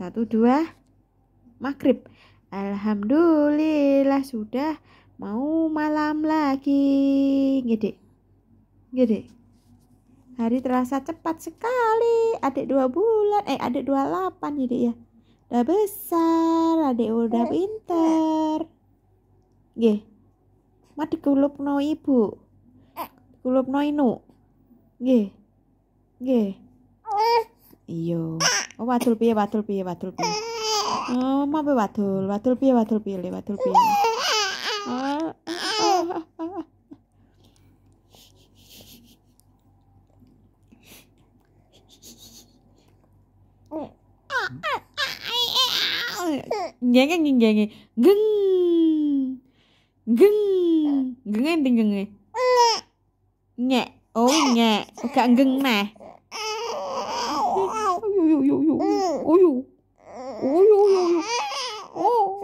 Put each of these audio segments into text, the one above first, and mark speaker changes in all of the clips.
Speaker 1: Satu, dua, maghrib. Alhamdulillah sudah mau malam lagi. Gede. Gede. Hari terasa cepat sekali. Adik dua bulan, eh adik dua delapan gede ya. Udah besar, adik udah pinter. mati kulup no ibu. no inu. gede gede iyo batul pia batul pia batul pia oh ah, mau be batul batul pia batul pia le batul pia oh, oh, oh, nghe nghe nghe nghe nghe gừng gừng gừng em tình gừng này nhẹ ố nhẹ cả gừng mà 呦呦呦，哦呦，哦呦呦呦，哦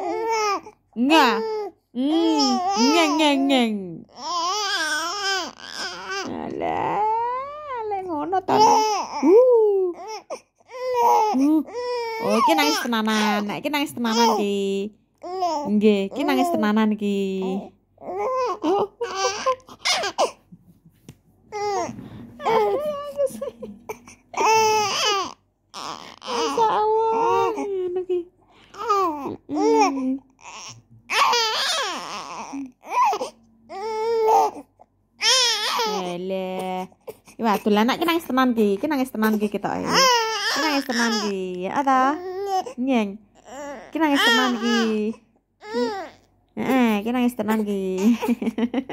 Speaker 1: ，nga，嗯，nga nga nga。Alah, alah ngono ta. Uh. Oh, iki nangis tenanan. Nek nangis tenanan iki. Nggih, iki nangis tenanan iki. Oh. Lele. Wah, tuh anak kena nangis tenan ki, kena tenan ki kita eh. ya. Kena nangis tenan ki, ada. Nyeng. Kena nangis tenan ki. Heeh, kena tenan ki.